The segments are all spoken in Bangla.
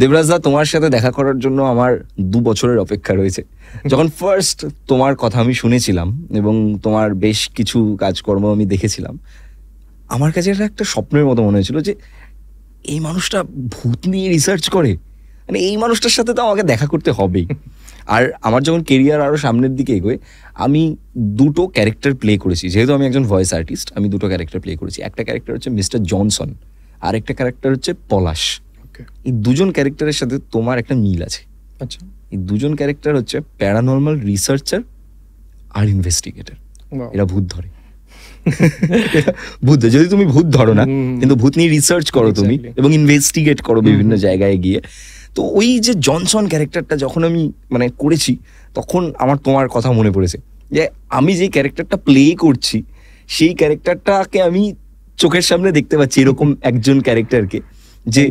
দেবরাজদা তোমার সাথে দেখা করার জন্য আমার দু বছরের অপেক্ষা রয়েছে যখন ফার্স্ট তোমার কথা আমি শুনেছিলাম এবং তোমার বেশ কিছু কাজকর্ম আমি দেখেছিলাম আমার কাছে এটা একটা স্বপ্নের মতো মনে হয়েছিল যে এই মানুষটা ভূত নিয়ে রিসার্চ করে মানে এই মানুষটার সাথে তো আমাকে দেখা করতে হবেই আর আমার যখন কেরিয়ার আরও সামনের দিকে এগোয় আমি দুটো ক্যারেক্টার প্লে করেছি যেহেতু আমি একজন ভয়েস আর্টিস্ট আমি দুটো ক্যারেক্টার প্লে করেছি একটা ক্যারেক্টার হচ্ছে মিস্টার জনসন আর একটা ক্যারেক্টার হচ্ছে পলাশ এই দুজন ক্যারেক্টারের সাথে তোমার একটা মিল আছে আচ্ছা এই দুজন ক্যারেক্টার হচ্ছে প্যারানর্মাল রিসার্চার আর ইনভেস্টিগেটর এরা ভূত ধরে ভূত যদি তুমি ভূত ধরো না কিন্তু ভূত নিয়ে রিসার্চ করো তুমি এবং ইনভেস্টিগেট করো বিভিন্ন জায়গায় গিয়ে তো ওই যে জনসন ক্যারেক্টারটা যখন আমি মানে করেছি তখন আমার তোমার কথা মনে পড়েছে যে আমি যে ক্যারেক্টারটা প্লে করছি সেই ক্যারেক্টারটাকে আমি চোখের সামনে দেখতে পাচ্ছি এরকম একজন ক্যারেক্টারকে যে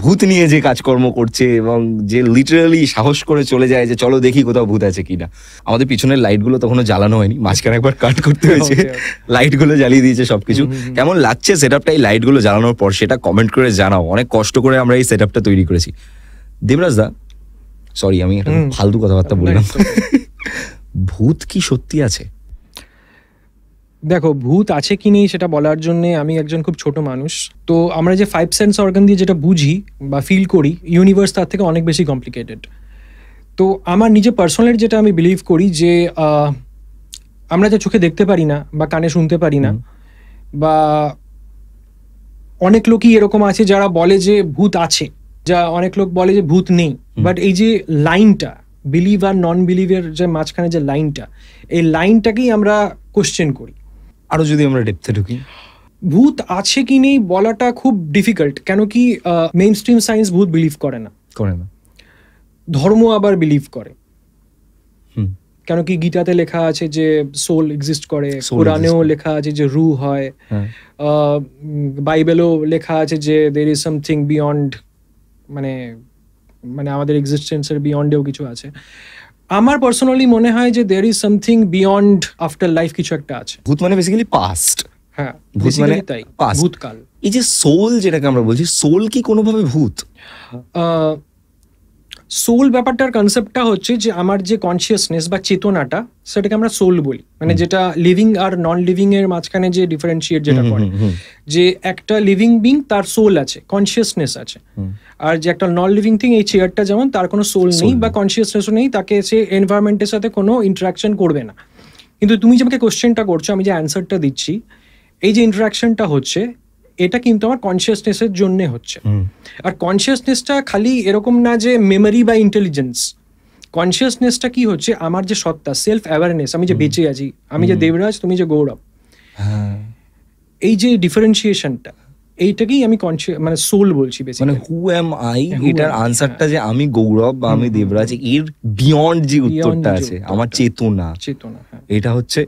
ভূত নিয়ে যে কাজকর্ম করছে এবং যে লিটারালি সাহস করে চলে যায় যে চলো দেখি কোথাও ভূত আছে কিনা আমাদের পিছনের লাইটগুলো তখনও জ্বালানো হয়নি মাঝখানে একবার কাট করতে হয়েছে লাইটগুলো জ্বালিয়ে দিয়েছে সবকিছু কেমন লাগছে সেট আপটা এই লাইটগুলো জ্বালানোর পর সেটা কমেন্ট করে জানাও অনেক কষ্ট করে আমরা এই সেট আপটা তৈরি করেছি দেবরাজ দা সরি আমি ফালতু কথাবার্তা বললাম ভূত কি সত্যি আছে দেখো ভূত আছে কি নেই সেটা বলার জন্য আমি একজন খুব ছোট মানুষ তো আমরা যে ফাইভ সেন্স অর্গান দিয়ে যেটা বুঝি বা ফিল করি ইউনিভার্স তার থেকে অনেক বেশি কমপ্লিকেটেড তো আমার নিজে পার্সোনালি যেটা আমি বিলিভ করি যে আমরা যা চোখে দেখতে পারি না বা কানে শুনতে পারি না বা অনেক লোকই এরকম আছে যারা বলে যে ভূত আছে যা অনেক লোক বলে যে ভূত নেই বাট এই যে লাইনটা বিলিভ আর নন বিলিভের যে মাঝখানে যে লাইনটা এই লাইনটাকেই আমরা কোশ্চেন করি আরো যদি আমরা ডেপথে ঢুকি ভূত আছে কি নেই বলাটা খুব ডিফিকাল্ট কেন কি মেইন স্ট্রিম সায়েন্স ভূত বিলিভ করে না করে না ধর্ম আবার বিলিভ করে কেন কি গীতাতে লেখা আছে যে সোল এক্সিস্ট করে কোরআনেও লেখা আছে যে রু হয় হ্যাঁ। বাইবেলও লেখা আছে যে দের ইজ সামথিং বিয়ন্ড মানে মানে আমাদের এক্সিস্টেন্সের বিয়ন্ডেও কিছু আছে আমার পার্সোনালি মনে হয় যে there is something beyond after life কিছু একটা আছে ভূত মানে বেসিক্যালি পাস্ট হ্যাঁ ভূত মানে তাই ভূতকাল এই যে সোল যেটাকে আমরা বলছি সোল কি কোনোভাবে ভূত সোল ব্যাপারটার কনসেপ্টটা হচ্ছে যে আমার যে কনসিয়াসনেস বা চেতনাটা সেটাকে আমরা সোল বলি মানে যেটা লিভিং আর নন লিভিং এর মাঝখানে যে ডিফারেন্সিয়েট যেটা করে যে একটা লিভিং বিং তার সোল আছে কনসিয়াসনেস আছে আর যে একটা নন লিভিং থিং এই চেয়ারটা যেমন তার কোনো সোল নেই বা কনসিয়াসনেসও নেই তাকে সে এনভায়রনমেন্টের সাথে কোনো ইন্টারাকশন করবে না কিন্তু তুমি যে আমাকে কোশ্চেনটা করছো আমি যে অ্যান্সারটা দিচ্ছি এই যে ইন্টারাকশনটা হচ্ছে এটা কিন্তু আমার কনসিয়াসনেসের জন্যে হচ্ছে আর কনসিয়াসনেসটা খালি এরকম না যে মেমোরি বা ইন্টেলিজেন্স কনসিয়াসনেসটা কি হচ্ছে আমার যে সত্তা সেলফ অ্যাওয়ারনেস আমি যে বেঁচে আছি আমি যে দেবরাজ তুমি যে গৌরব হ্যাঁ। এই যে ডিফারেন্সিয়েশনটা এইটাকেই আমি মানে সোল বলছি মানে হু এম আই এটার আনসারটা যে হ্যাঁ। আমি গৌরব বা আমি দেবরাজ এর বিয়ন্ড যে উত্তরটা আছে আমার চেতনা চেতনা হ্যাঁ। এটা হচ্ছে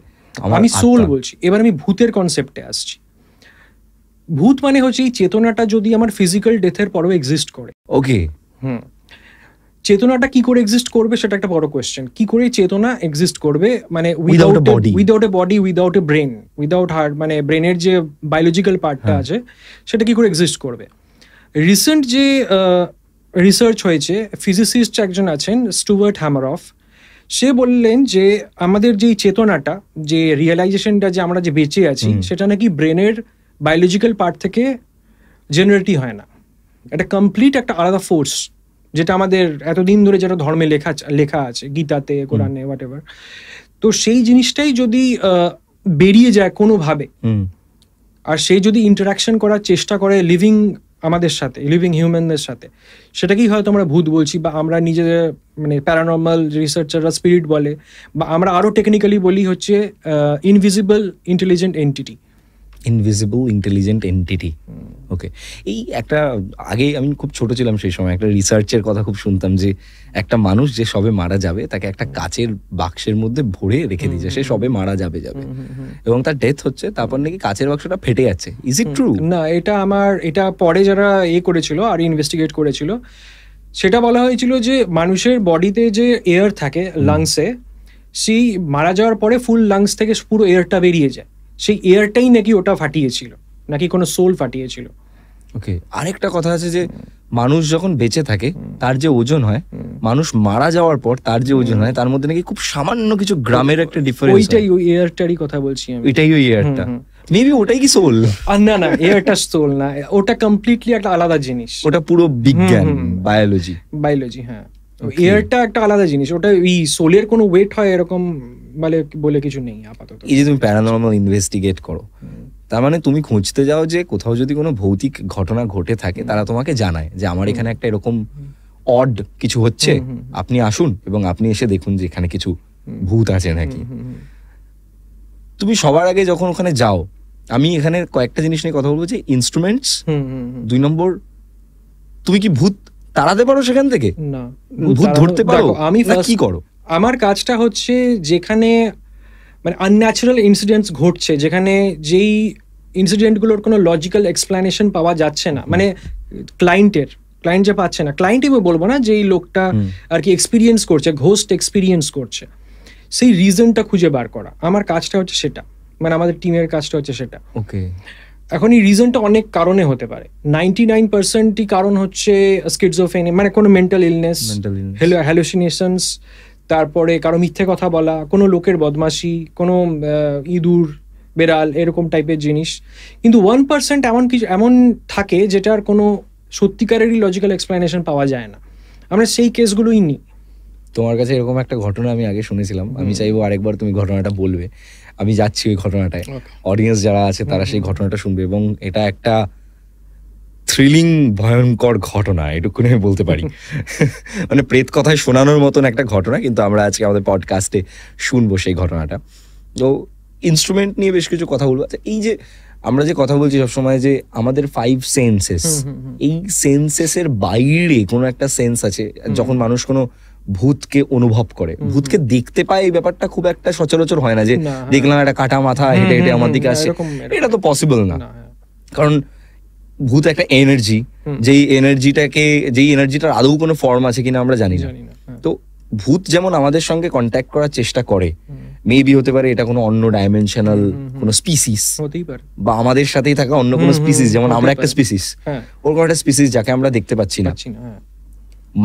আমি সোল বলছি এবার আমি ভূতের কনসেপ্টে আসছি ভূত মানে হচ্ছে এই চেতনাটা যদি আমার ফিজিক্যাল ডেথের পরও এক্সিস্ট করে ওকে হুম চেতনাটা কি করে এক্সিস্ট করবে সেটা একটা বড় কোয়েশ্চেন কি করে চেতনা এক্সিস্ট করবে মানে without body without a body without a brain without heart মানে ব্রেনের যে বায়োলজিক্যাল পার্টটা আছে সেটা কি করে এক্সিস্ট করবে রিসেন্ট যে রিসার্চ হয়েছে ফিজিসিস্ট একজন আছেন স্টুয়ার্ট হ্যামারফ সে বললেন যে আমাদের যে চেতনাটা যে রিয়েলাইজেশনটা যে আমরা যে বেঁচে আছি সেটা নাকি ব্রেনের বায়োলজিক্যাল পার্ট থেকে জেনারেটই হয় না এটা কমপ্লিট একটা আলাদা ফোর্স যেটা আমাদের এতদিন ধরে যেটা ধর্মে লেখা লেখা আছে গীতাতে কোরআনে হোয়াট এভার তো সেই জিনিসটাই যদি বেরিয়ে যায় কোনোভাবে আর সেই যদি ইন্টারাকশন করার চেষ্টা করে লিভিং আমাদের সাথে লিভিং হিউম্যানদের সাথে সেটাকেই হয়তো আমরা ভূত বলছি বা আমরা নিজেদের মানে প্যারানর্মাল রিসার্চাররা স্পিরিট বলে বা আমরা আরও টেকনিক্যালি বলি হচ্ছে invisible intelligent entity invisible intelligent entity okay এই একটা আগে আমি খুব ছোট ছিলাম সেই সময় একটা রিসার্চের কথা খুব শুনতাম যে একটা মানুষ যে সবে মারা যাবে তাকে একটা কাচের বাক্সের মধ্যে ভরে রেখে দিয়েছে সে সবে মারা যাবে যাবে এবং তার ডেথ হচ্ছে তারপর নাকি কাচের বাক্সটা ফেটে যাচ্ছে ইজ ইট ট্রু না এটা আমার এটা পরে যারা এ করেছিল আর ইনভেস্টিগেট করেছিল সেটা বলা হয়েছিল যে মানুষের বডিতে যে এয়ার থাকে লাংসে সেই মারা যাওয়ার পরে ফুল লাংস থেকে পুরো এয়ারটা বেরিয়ে যায় সেই এয়ারটাই নাকি ওটা ফাটিয়েছিল নাকি কোনো সোল ফাটিয়েছিল ওকে আরেকটা কথা আছে যে মানুষ যখন বেঁচে থাকে তার যে ওজন হয় মানুষ মারা যাওয়ার পর তার যে ওজন হয় তার মধ্যে নাকি খুব সামান্য কিছু গ্রামের একটা ডিফারেন্স ওইটাই ওই এয়ারটারই কথা বলছি আমি এটাই ওই এয়ারটা মেবি ওটাই কি সোল না না এয়ারটা সোল না ওটা কমপ্লিটলি একটা আলাদা জিনিস ওটা পুরো বিজ্ঞান বায়োলজি বায়োলজি হ্যাঁ এয়ারটা একটা আলাদা জিনিস ওটা ওই সোলের কোনো ওয়েট হয় এরকম বলে বলে কিছু নেই আপাতত এই যে তুমি প্যারানর্মাল ইনভেস্টিগেট করো তার মানে তুমি খুঁজতে যাও যে কোথাও যদি কোনো ভৌতিক ঘটনা ঘটে থাকে তারা তোমাকে জানায় যে আমার এখানে একটা এরকম অড কিছু হচ্ছে আপনি আসুন এবং আপনি এসে দেখুন যে এখানে কিছু ভূত আছে নাকি তুমি সবার আগে যখন ওখানে যাও আমি এখানে কয়েকটা জিনিস নিয়ে কথা বলবো যে ইনস্ট্রুমেন্টস দুই নম্বর তুমি কি ভূত তাড়াতে পারো সেখান থেকে ভূত ধরতে পারো আমি কি করো আমার কাজটা হচ্ছে যেখানে মানে আনন্যাচারাল ইনসিডেন্টস ঘটছে যেখানে যেই ইনসিডেন্টগুলোর কোনো লজিক্যাল এক্সপ্লানেশন পাওয়া যাচ্ছে না মানে ক্লায়েন্টের ক্লায়েন্ট যে পাচ্ছে না ক্লায়েন্টই বলবো না যেই লোকটা আর কি এক্সপিরিয়েন্স করছে ঘোস্ট এক্সপিরিয়েন্স করছে সেই রিজনটা খুঁজে বার করা আমার কাজটা হচ্ছে সেটা মানে আমাদের টিমের কাজটা হচ্ছে সেটা ওকে এখন এই রিজনটা অনেক কারণে হতে পারে নাইনটি নাইন পার্সেন্টই কারণ হচ্ছে স্কিডস এনে মানে কোনো মেন্টাল ইলনেস হ্যালোসিনেশনস তারপরে কারো মিথ্যে কথা বলা কোনো লোকের বদমাসি কোনো ইঁদুর বেড়াল এরকম টাইপের জিনিস কিন্তু ওয়ান পার্সেন্ট এমন কিছু এমন থাকে যেটার কোনো সত্যিকারেরই লজিক্যাল এক্সপ্লেনেশন পাওয়া যায় না আমরা সেই কেসগুলোই নিই তোমার কাছে এরকম একটা ঘটনা আমি আগে শুনেছিলাম আমি চাইবো আরেকবার তুমি ঘটনাটা বলবে আমি যাচ্ছি ওই ঘটনাটায় অডিয়েন্স যারা আছে তারা সেই ঘটনাটা শুনবে এবং এটা একটা থ্রিলিং ভয়ঙ্কর ঘটনা এটুকুনি আমি বলতে পারি মানে প্রেত কথায় শোনানোর মতন একটা ঘটনা কিন্তু আমরা আজকে আমাদের পডকাস্টে শুনবো সেই ঘটনাটা তো ইনস্ট্রুমেন্ট নিয়ে বেশ কিছু কথা বলবো আচ্ছা এই যে আমরা যে কথা বলছি সবসময় যে আমাদের ফাইভ সেন্সেস এই সেন্সেসের বাইরে কোনো একটা সেন্স আছে যখন মানুষ কোনো ভূতকে অনুভব করে ভূতকে দেখতে পায় এই ব্যাপারটা খুব একটা সচরাচর হয় না যে হ্যাঁ। দেখলাম একটা কাটা মাথা হেঁটে হেঁটে আমার দিকে আসে এটা তো পসিবল না হ্যাঁ। কারণ ভূত একটা এনার্জি যেই এনার্জিটাকে যেই এনার্জিটার আদৌ কোনো ফর্ম আছে কিনা আমরা জানি না হ্যাঁ। তো ভূত যেমন আমাদের সঙ্গে কন্ট্যাক্ট করার চেষ্টা করে মেবি হতে পারে এটা কোনো অন্য ডাইমেনশনাল কোনো স্পিসিস বা আমাদের সাথেই থাকা অন্য কোনো স্পিসিস যেমন আমরা একটা স্পিসিস হ্যাঁ। ওর কোনো একটা স্পিসিস যাকে আমরা দেখতে পাচ্ছি না হ্যাঁ।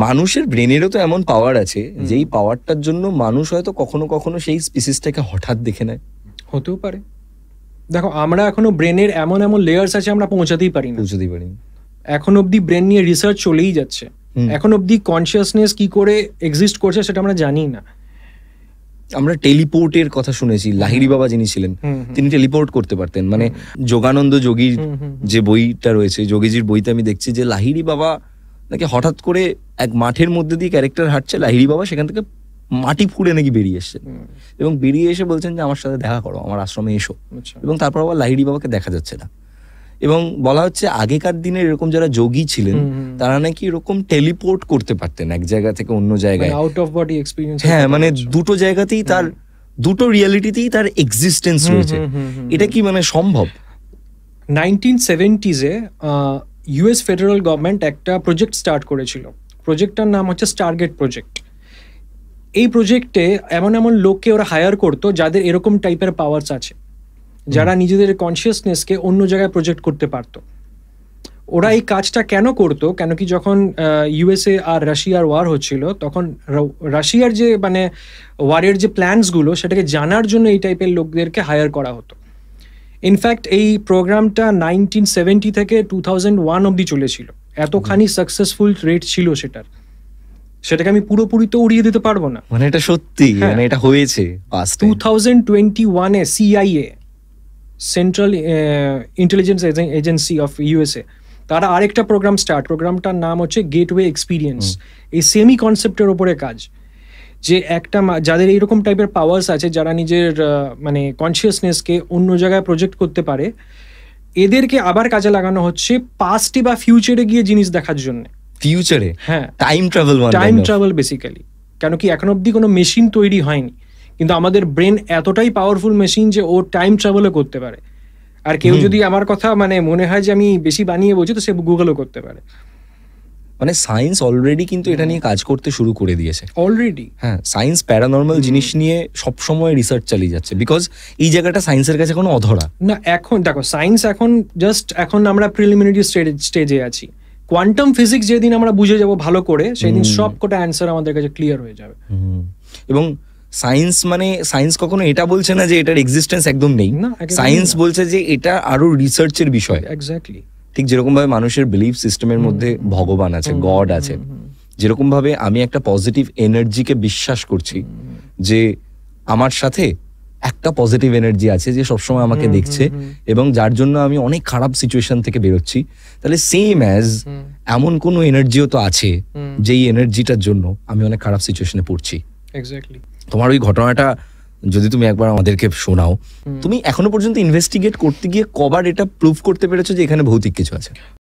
মানুষের ব্রেনেরও তো এমন পাওয়ার আছে যেই পাওয়ারটার জন্য মানুষ হয়তো কখনো কখনো সেই স্পিসিসটাকে হঠাৎ দেখে নেয় হতেও পারে দেখো আমরা এখনো ব্রেনের এমন এমন লেয়ার্স আছে আমরা পৌঁছাতেই পারি না পৌঁছাতেই পারি এখন অবধি ব্রেন নিয়ে রিসার্চ চলেই যাচ্ছে এখন অবধি কনসিয়াসনেস কি করে এক্সিস্ট করছে সেটা আমরা জানি না আমরা টেলিপোর্টের কথা শুনেছি লাহিরি বাবা যিনি ছিলেন তিনি টেলিপোর্ট করতে পারতেন মানে যোগানন্দ যোগীর যে বইটা রয়েছে যোগীজির বইতে আমি দেখছি যে লাহিরি বাবা নাকি হঠাৎ করে এক মাঠের মধ্যে দিয়ে ক্যারেক্টার হাঁটছে লাহিরি বাবা সেখান থেকে মাটি ফুড়ে নাকি বেরিয়ে এসছে এবং বেরিয়ে এসে বলছেন যে আমার সাথে দেখা করো আমার আশ্রমে এসো আচ্ছা। এবং তারপর আবার লাহিড়ি বাবাকে দেখা যাচ্ছে না এবং বলা হচ্ছে আগেকার দিনে এরকম যারা যোগী ছিলেন তারা নাকি এরকম টেলিপোর্ট করতে পারতেন এক জায়গা থেকে অন্য মানে জায়গায় আউট অফ বডি এক্সপিরিয়েন্স হ্যাঁ মানে দুটো জায়গাতেই তার দুটো রিয়ালিটিতেই তার এক্সিস্টেন্স রয়েছে এটা কি মানে সম্ভব নাইনটিন সেভেন্টিজে ইউএস ফেডারেল গভর্নমেন্ট একটা প্রজেক্ট স্টার্ট করেছিল প্রজেক্টটার নাম হচ্ছে স্টারগেট প্রজেক্ট এই প্রজেক্টে এমন এমন লোককে ওরা হায়ার করতো যাদের এরকম টাইপের পাওয়ার্স আছে যারা নিজেদের কনসিয়াসনেসকে অন্য জায়গায় প্রজেক্ট করতে পারতো ওরা এই কাজটা কেন করতো কেন কি যখন ইউএসএ আর রাশিয়ার ওয়ার হচ্ছিল তখন রাশিয়ার যে মানে ওয়ারের যে প্ল্যানসগুলো সেটাকে জানার জন্য এই টাইপের লোকদেরকে হায়ার করা হতো ইনফ্যাক্ট এই প্রোগ্রামটা নাইনটিন সেভেন্টি থেকে টু থাউজেন্ড ওয়ান অব্দি চলেছিল এতখানি সাকসেসফুল রেট ছিল সেটার সেটাকে আমি পুরোপুরি তো উড়িয়ে দিতে পারবো না মানে এটা সত্যি হ্যাঁ। মানে এটা হয়েছে টু থাউজেন্ড টোয়েন্টি ওয়ানে CIA central intelligence agency of USA তারা আরেকটা প্রোগ্রাম স্টার্ট প্রোগ্রামটার নাম হচ্ছে গেটওয়ে এক্সপিরিয়েন্স এই সেমি কনসেপ্টের ওপরে কাজ যে একটা যাদের এইরকম টাইপের পাওয়ার্স আছে যারা নিজের মানে কনসিয়াসনেসকে অন্য জায়গায় প্রজেক্ট করতে পারে এদেরকে আবার কাজে লাগানো হচ্ছে পাস্টে বা ফিউচারে গিয়ে জিনিস দেখার জন্যে ফিউচারে হ্যাঁ time travel time travel basically কেন কি এখন অব্দি কোনো মেশিন তৈরি হয়নি কিন্তু আমাদের ব্রেন এতটাই পাওয়ারফুল মেশিন যে ও টাইম ট্রাভেলও করতে পারে আর কেউ যদি আমার কথা মানে মনে হয় যে আমি বেশি বানিয়ে বলছি তো সে গুগলও করতে পারে মানে সায়েন্স অলরেডি কিন্তু এটা নিয়ে কাজ করতে শুরু করে দিয়েছে অলরেডি হ্যাঁ সায়েন্স প্যারানর্মাল জিনিস নিয়ে সবসময় রিসার্চ চালিয়ে যাচ্ছে বিকজ এই জায়গাটা সায়েন্সের কাছে কোনো অধরা না এখন দেখো সায়েন্স এখন জাস্ট এখন আমরা প্রিলিমিনারি স্টেজে আছি কোয়ান্টাম ফিজিক্স যেদিন আমরা বুঝে যাব ভালো করে সেদিন সব কটা অ্যান্সার আমাদের কাছে ক্লিয়ার হয়ে যাবে এবং সায়েন্স মানে সায়েন্স কখনো এটা বলছে না যে এটার এক্সিস্টেন্স একদম নেই সায়েন্স বলছে যে এটা আরো রিসার্চের বিষয় এক্স্যাক্টলি ঠিক যেরকম ভাবে মানুষের বিলিফ সিস্টেমের মধ্যে ভগবান আছে গড আছে যেরকম ভাবে আমি একটা পজিটিভ এনার্জিকে বিশ্বাস করছি যে আমার সাথে একটা পজিটিভ এনার্জি আছে যে সবসময় আমাকে দেখছে এবং যার জন্য আমি অনেক খারাপ সিচুয়েশন থেকে বেরোচ্ছি তাহলে সেম অ্যাজ এমন কোনো এনার্জিও তো আছে যেই এনার্জিটার জন্য আমি অনেক খারাপ সিচুয়েশনে পড়ছি তোমার ওই ঘটনাটা যদি তুমি একবার আমাদেরকে শোনাও তুমি এখনো পর্যন্ত ইনভেস্টিগেট করতে গিয়ে কবার এটা প্রুভ করতে পেরেছো যে এখানে ভৌতিক কিছু আছে